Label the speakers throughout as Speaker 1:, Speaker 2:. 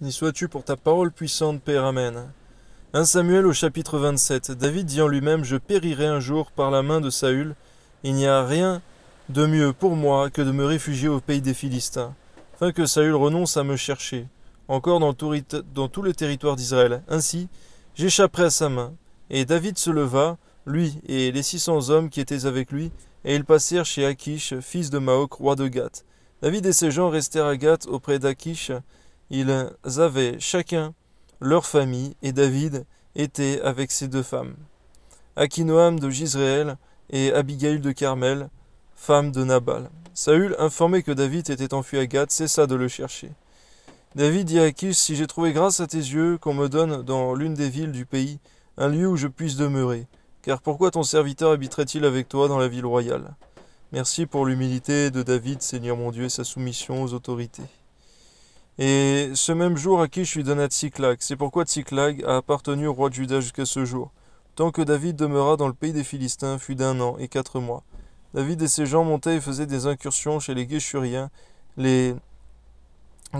Speaker 1: Ni sois-tu pour ta parole puissante, Père. Amen. 1 Samuel au chapitre 27. David dit en lui-même Je périrai un jour par la main de Saül. Il n'y a rien de mieux pour moi que de me réfugier au pays des Philistins, afin que Saül renonce à me chercher, encore dans tout, le territoire d'Israël. Ainsi, j'échapperai à sa main. Et David se leva, lui et les six cents hommes qui étaient avec lui, et ils passèrent chez Akish, fils de Maok, roi de Gath. David et ses gens restèrent à Gath auprès d'Achish ils avaient chacun leur famille, et David était avec ses deux femmes. Akinoam de Gisraël et Abigail de Carmel, femme de Nabal. Saül, informé que David était enfui à Gath, cessa de le chercher. David dit à Akis, Si j'ai trouvé grâce à tes yeux, qu'on me donne dans l'une des villes du pays un lieu où je puisse demeurer, car pourquoi ton serviteur habiterait-il avec toi dans la ville royale Merci pour l'humilité de David, Seigneur mon Dieu, et sa soumission aux autorités et ce même jour à qui je lui donna Tsiklag. C'est pourquoi Tsiklag a appartenu au roi de Juda jusqu'à ce jour. Tant que David demeura dans le pays des Philistins fut d'un an et quatre mois. David et ses gens montaient et faisaient des incursions chez les Géchuriens, les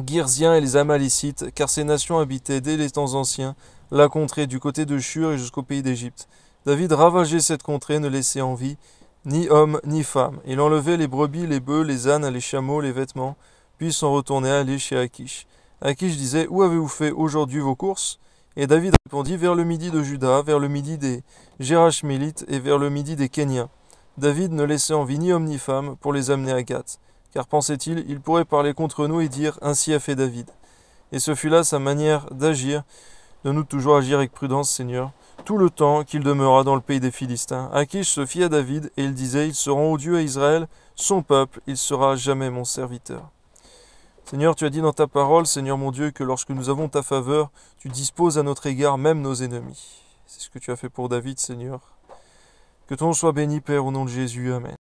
Speaker 1: Girziens et les Amalécites, car ces nations habitaient dès les temps anciens la contrée du côté de Shur et jusqu'au pays d'Égypte. David ravageait cette contrée, ne laissait en vie ni homme ni femme. Il enlevait les brebis, les bœufs, les ânes, les chameaux, les vêtements, puis s'en sont retournés à aller chez Akish. Akish disait Où avez-vous fait aujourd'hui vos courses Et David répondit Vers le midi de Juda, vers le midi des Gérachmélites et vers le midi des Kéniens. David ne laissait en vie ni homme ni femme pour les amener à Gath, car pensait-il, il pourrait parler contre nous et dire Ainsi a fait David. Et ce fut là sa manière d'agir. De nous toujours agir avec prudence, Seigneur, tout le temps qu'il demeura dans le pays des Philistins. Akish se fit à David, et il disait Ils seront odieux à Israël, son peuple, il sera jamais mon serviteur. Seigneur, tu as dit dans ta parole, Seigneur mon Dieu, que lorsque nous avons ta faveur, tu disposes à notre égard même nos ennemis. C'est ce que tu as fait pour David, Seigneur. Que ton nom soit béni, Père, au nom de Jésus. Amen.